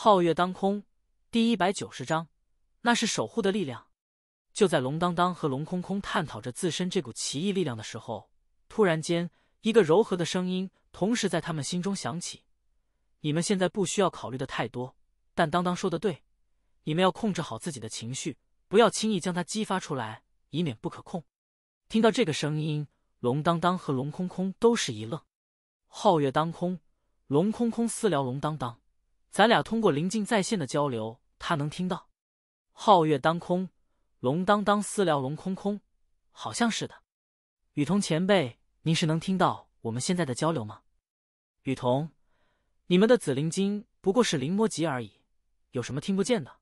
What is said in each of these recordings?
皓月当空，第一百九十章，那是守护的力量。就在龙当当和龙空空探讨着自身这股奇异力量的时候，突然间，一个柔和的声音同时在他们心中响起：“你们现在不需要考虑的太多，但当当说的对，你们要控制好自己的情绪，不要轻易将它激发出来，以免不可控。”听到这个声音，龙当当和龙空空都是一愣。皓月当空，龙空空私聊龙当当。咱俩通过临近在线的交流，他能听到。皓月当空，龙当当私聊龙空空，好像是的。雨桐前辈，您是能听到我们现在的交流吗？雨桐，你们的紫灵晶不过是临摹级而已，有什么听不见的？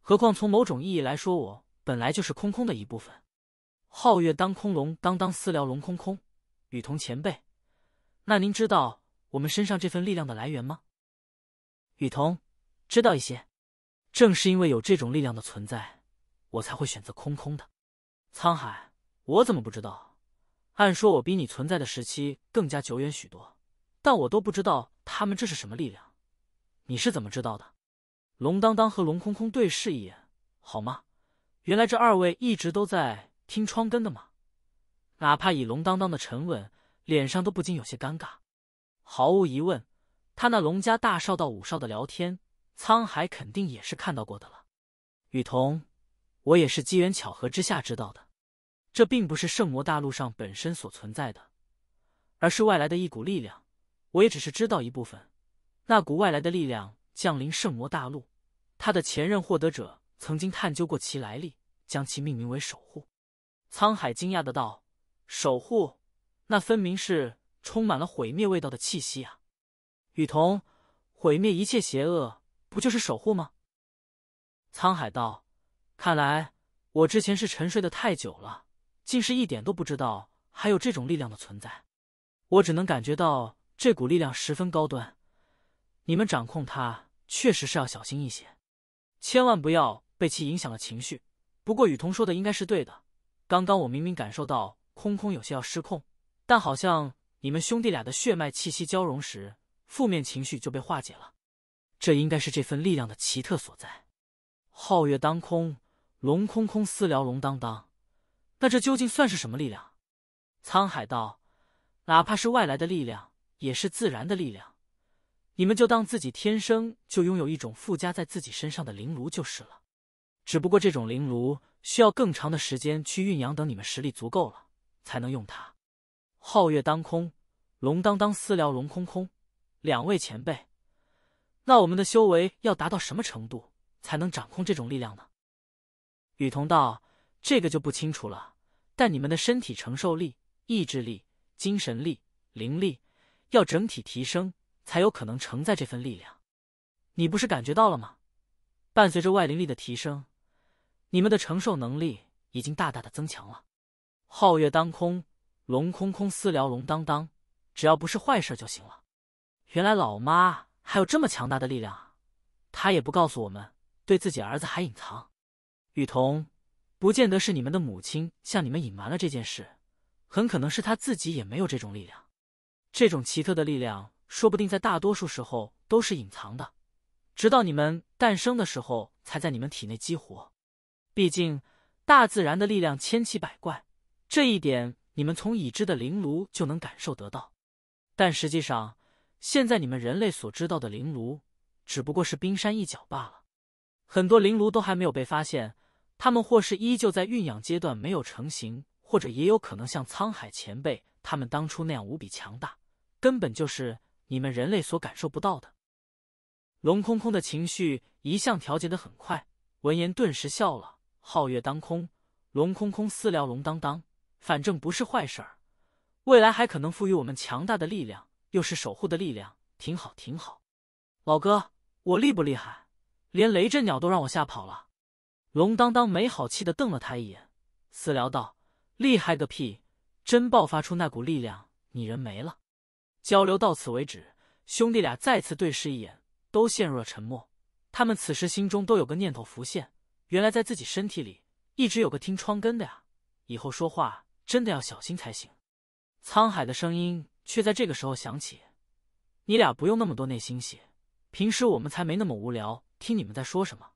何况从某种意义来说，我本来就是空空的一部分。皓月当空，龙当当私聊龙空空，雨桐前辈，那您知道我们身上这份力量的来源吗？雨桐知道一些，正是因为有这种力量的存在，我才会选择空空的。沧海，我怎么不知道？按说我比你存在的时期更加久远许多，但我都不知道他们这是什么力量。你是怎么知道的？龙当当和龙空空对视一眼，好吗？原来这二位一直都在听窗根的吗？哪怕以龙当当的沉稳，脸上都不禁有些尴尬。毫无疑问。他那龙家大少到五少的聊天，沧海肯定也是看到过的了。雨桐，我也是机缘巧合之下知道的。这并不是圣魔大陆上本身所存在的，而是外来的一股力量。我也只是知道一部分。那股外来的力量降临圣魔大陆，他的前任获得者曾经探究过其来历，将其命名为守护。沧海惊讶的道：“守护，那分明是充满了毁灭味道的气息啊！”雨桐，毁灭一切邪恶，不就是守护吗？沧海道，看来我之前是沉睡的太久了，竟是一点都不知道还有这种力量的存在。我只能感觉到这股力量十分高端，你们掌控它确实是要小心一些，千万不要被其影响了情绪。不过雨桐说的应该是对的，刚刚我明明感受到空空有些要失控，但好像你们兄弟俩的血脉气息交融时。负面情绪就被化解了，这应该是这份力量的奇特所在。皓月当空，龙空空私聊龙当当，那这究竟算是什么力量？沧海道，哪怕是外来的力量，也是自然的力量。你们就当自己天生就拥有一种附加在自己身上的灵炉就是了。只不过这种灵炉需要更长的时间去酝酿，等你们实力足够了才能用它。皓月当空，龙当当私聊龙空空。两位前辈，那我们的修为要达到什么程度才能掌控这种力量呢？雨桐道：“这个就不清楚了，但你们的身体承受力、意志力、精神力、灵力要整体提升，才有可能承载这份力量。你不是感觉到了吗？伴随着外灵力的提升，你们的承受能力已经大大的增强了。皓月当空，龙空空私聊龙当当，只要不是坏事就行了。”原来老妈还有这么强大的力量啊！她也不告诉我们，对自己儿子还隐藏。雨桐，不见得是你们的母亲向你们隐瞒了这件事，很可能是她自己也没有这种力量。这种奇特的力量，说不定在大多数时候都是隐藏的，直到你们诞生的时候才在你们体内激活。毕竟，大自然的力量千奇百怪，这一点你们从已知的灵炉就能感受得到。但实际上，现在你们人类所知道的灵炉，只不过是冰山一角罢了。很多灵炉都还没有被发现，他们或是依旧在酝养阶段没有成型，或者也有可能像沧海前辈他们当初那样无比强大，根本就是你们人类所感受不到的。龙空空的情绪一向调节的很快，闻言顿时笑了。皓月当空，龙空空私聊龙当当，反正不是坏事，未来还可能赋予我们强大的力量。又是守护的力量，挺好挺好。老哥，我厉不厉害？连雷震鸟都让我吓跑了。龙当当没好气的瞪了他一眼，私聊道：“厉害个屁！真爆发出那股力量，你人没了。”交流到此为止，兄弟俩再次对视一眼，都陷入了沉默。他们此时心中都有个念头浮现：原来在自己身体里一直有个听窗根的呀。以后说话真的要小心才行。沧海的声音。却在这个时候想起，你俩不用那么多内心戏。平时我们才没那么无聊，听你们在说什么。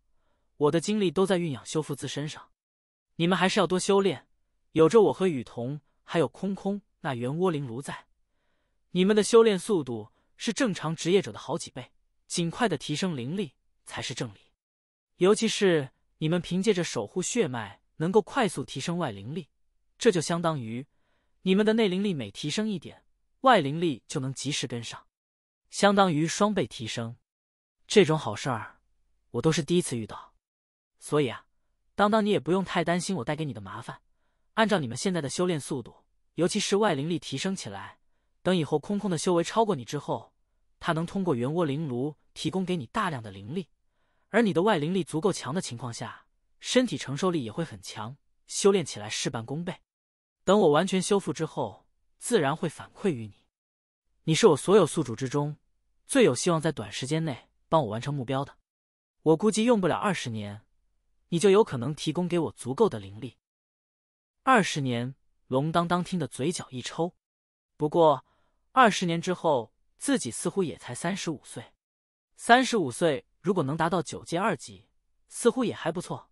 我的精力都在蕴养修复自身上，你们还是要多修炼。有着我和雨桐还有空空那圆窝灵炉在，你们的修炼速度是正常职业者的好几倍。尽快的提升灵力才是正理。尤其是你们凭借着守护血脉，能够快速提升外灵力，这就相当于你们的内灵力每提升一点。外灵力就能及时跟上，相当于双倍提升。这种好事儿，我都是第一次遇到。所以啊，当当你也不用太担心我带给你的麻烦。按照你们现在的修炼速度，尤其是外灵力提升起来，等以后空空的修为超过你之后，它能通过圆窝灵炉提供给你大量的灵力，而你的外灵力足够强的情况下，身体承受力也会很强，修炼起来事半功倍。等我完全修复之后。自然会反馈于你。你是我所有宿主之中最有希望在短时间内帮我完成目标的。我估计用不了二十年，你就有可能提供给我足够的灵力。二十年，龙当当听得嘴角一抽。不过，二十年之后，自己似乎也才三十五岁。三十五岁如果能达到九阶二级，似乎也还不错。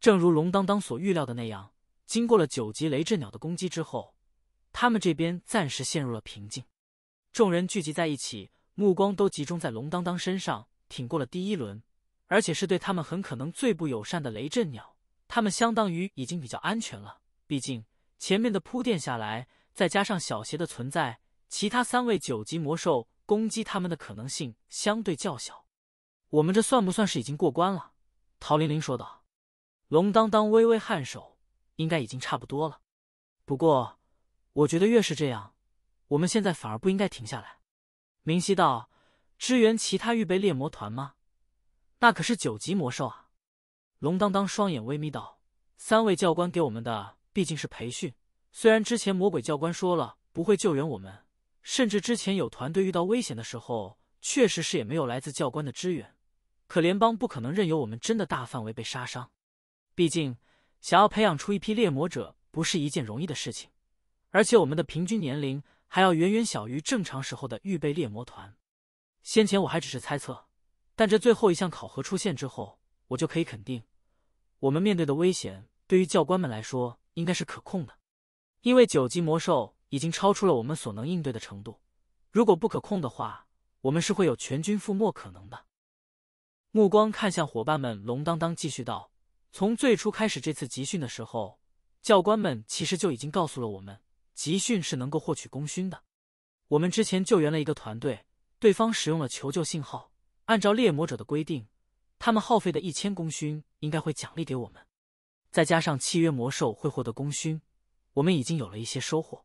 正如龙当当所预料的那样，经过了九级雷震鸟的攻击之后。他们这边暂时陷入了平静，众人聚集在一起，目光都集中在龙当当身上。挺过了第一轮，而且是对他们很可能最不友善的雷震鸟，他们相当于已经比较安全了。毕竟前面的铺垫下来，再加上小邪的存在，其他三位九级魔兽攻击他们的可能性相对较小。我们这算不算是已经过关了？陶玲玲说道。龙当当微微颔首，应该已经差不多了。不过。我觉得越是这样，我们现在反而不应该停下来。明熙道：“支援其他预备猎魔团吗？那可是九级魔兽啊！”龙当当双眼微眯道：“三位教官给我们的毕竟是培训，虽然之前魔鬼教官说了不会救援我们，甚至之前有团队遇到危险的时候，确实是也没有来自教官的支援。可联邦不可能任由我们真的大范围被杀伤，毕竟想要培养出一批猎魔者不是一件容易的事情。”而且我们的平均年龄还要远远小于正常时候的预备猎魔团。先前我还只是猜测，但这最后一项考核出现之后，我就可以肯定，我们面对的危险对于教官们来说应该是可控的。因为九级魔兽已经超出了我们所能应对的程度，如果不可控的话，我们是会有全军覆没可能的。目光看向伙伴们，龙当当继续道：“从最初开始这次集训的时候，教官们其实就已经告诉了我们。”集训是能够获取功勋的。我们之前救援了一个团队，对方使用了求救信号。按照猎魔者的规定，他们耗费的一千功勋应该会奖励给我们。再加上契约魔兽会获得功勋，我们已经有了一些收获。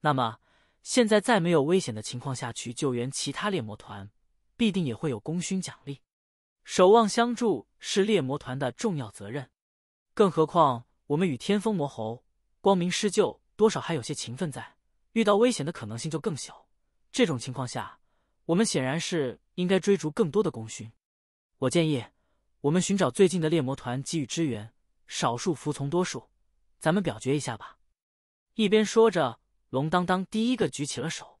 那么，现在在没有危险的情况下去救援其他猎魔团，必定也会有功勋奖励。守望相助是猎魔团的重要责任，更何况我们与天风魔猴、光明施救。多少还有些情分在，遇到危险的可能性就更小。这种情况下，我们显然是应该追逐更多的功勋。我建议我们寻找最近的猎魔团给予支援，少数服从多数，咱们表决一下吧。一边说着，龙当当第一个举起了手，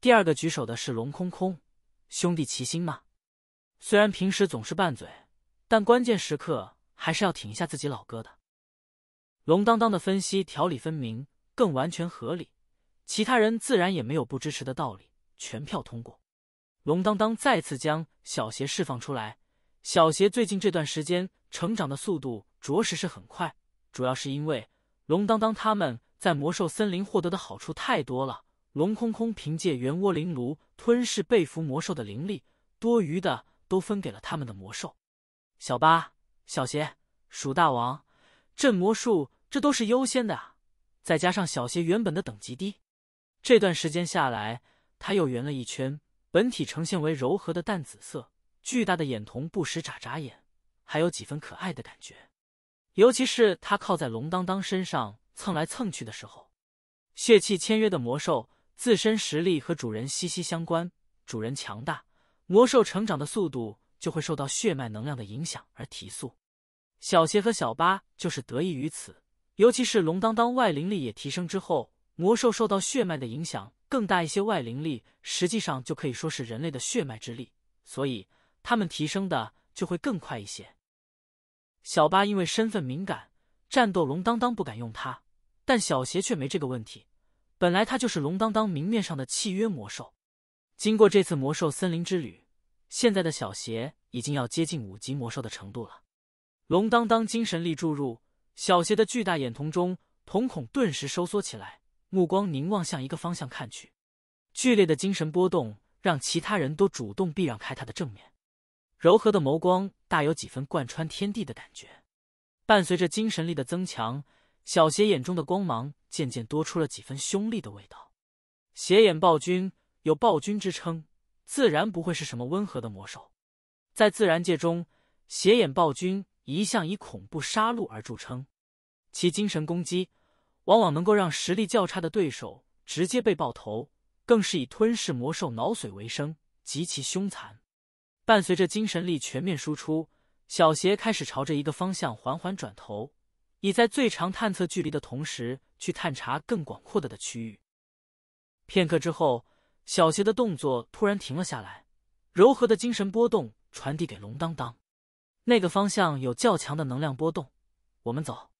第二个举手的是龙空空。兄弟齐心嘛，虽然平时总是拌嘴，但关键时刻还是要挺一下自己老哥的。龙当当的分析条理分明。更完全合理，其他人自然也没有不支持的道理，全票通过。龙当当再次将小邪释放出来。小邪最近这段时间成长的速度着实是很快，主要是因为龙当当他们在魔兽森林获得的好处太多了。龙空空凭借圆窝灵炉吞噬被俘魔兽的灵力，多余的都分给了他们的魔兽。小八、小邪、鼠大王、镇魔术，这都是优先的啊。再加上小邪原本的等级低，这段时间下来，他又圆了一圈，本体呈现为柔和的淡紫色，巨大的眼瞳不时眨眨眼，还有几分可爱的感觉。尤其是他靠在龙当当身上蹭来蹭去的时候。血气签约的魔兽，自身实力和主人息息相关，主人强大，魔兽成长的速度就会受到血脉能量的影响而提速。小邪和小八就是得益于此。尤其是龙当当外灵力也提升之后，魔兽受到血脉的影响更大一些。外灵力实际上就可以说是人类的血脉之力，所以他们提升的就会更快一些。小八因为身份敏感，战斗龙当当不敢用它，但小邪却没这个问题。本来他就是龙当当明面上的契约魔兽，经过这次魔兽森林之旅，现在的小邪已经要接近五级魔兽的程度了。龙当当精神力注入。小邪的巨大眼瞳中，瞳孔顿时收缩起来，目光凝望向一个方向看去。剧烈的精神波动让其他人都主动避让开他的正面。柔和的眸光大有几分贯穿天地的感觉。伴随着精神力的增强，小邪眼中的光芒渐渐多出了几分凶厉的味道。邪眼暴君有暴君之称，自然不会是什么温和的魔兽。在自然界中，邪眼暴君。一向以恐怖杀戮而著称，其精神攻击往往能够让实力较差的对手直接被爆头，更是以吞噬魔兽脑髓为生，极其凶残。伴随着精神力全面输出，小邪开始朝着一个方向缓缓转头，以在最长探测距离的同时去探查更广阔的的区域。片刻之后，小邪的动作突然停了下来，柔和的精神波动传递给龙当当。那个方向有较强的能量波动，我们走。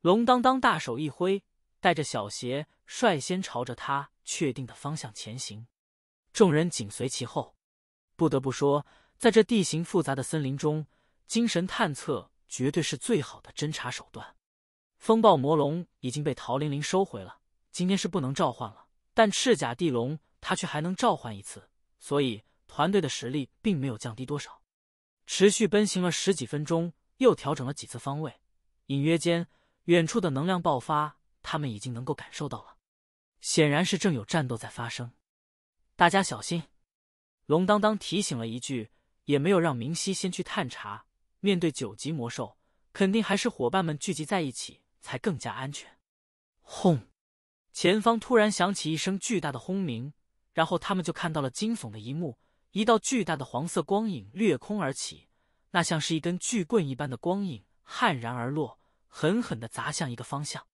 龙当当大手一挥，带着小邪率先朝着他确定的方向前行，众人紧随其后。不得不说，在这地形复杂的森林中，精神探测绝对是最好的侦查手段。风暴魔龙已经被陶玲玲收回了，今天是不能召唤了。但赤甲地龙他却还能召唤一次，所以团队的实力并没有降低多少。持续奔行了十几分钟，又调整了几次方位，隐约间，远处的能量爆发，他们已经能够感受到了，显然是正有战斗在发生。大家小心！龙当当提醒了一句，也没有让明熙先去探查。面对九级魔兽，肯定还是伙伴们聚集在一起才更加安全。轰！前方突然响起一声巨大的轰鸣，然后他们就看到了惊悚的一幕。一道巨大的黄色光影掠空而起，那像是一根巨棍一般的光影悍然而落，狠狠的砸向一个方向。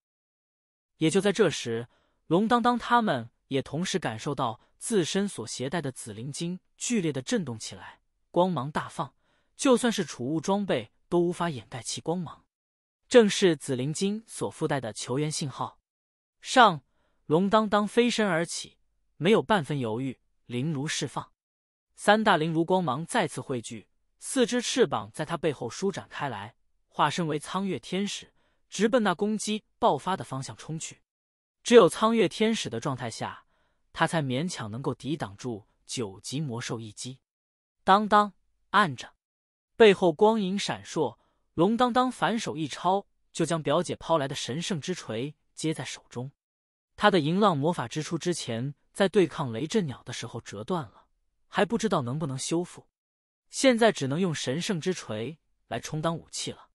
也就在这时，龙当当他们也同时感受到自身所携带的紫灵晶剧烈的震动起来，光芒大放，就算是储物装备都无法掩盖其光芒。正是紫灵晶所附带的求援信号。上龙当当飞身而起，没有半分犹豫，灵如释放。三大灵炉光芒再次汇聚，四只翅膀在他背后舒展开来，化身为苍月天使，直奔那攻击爆发的方向冲去。只有苍月天使的状态下，他才勉强能够抵挡住九级魔兽一击。当当按着，背后光影闪烁，龙当当反手一抄，就将表姐抛来的神圣之锤接在手中。他的银浪魔法之出之前，在对抗雷震鸟的时候折断了。还不知道能不能修复，现在只能用神圣之锤来充当武器了。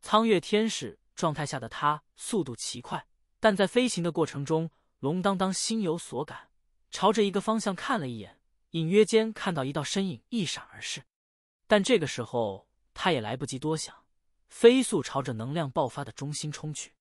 苍月天使状态下的他速度奇快，但在飞行的过程中，龙当当心有所感，朝着一个方向看了一眼，隐约间看到一道身影一闪而逝。但这个时候他也来不及多想，飞速朝着能量爆发的中心冲去。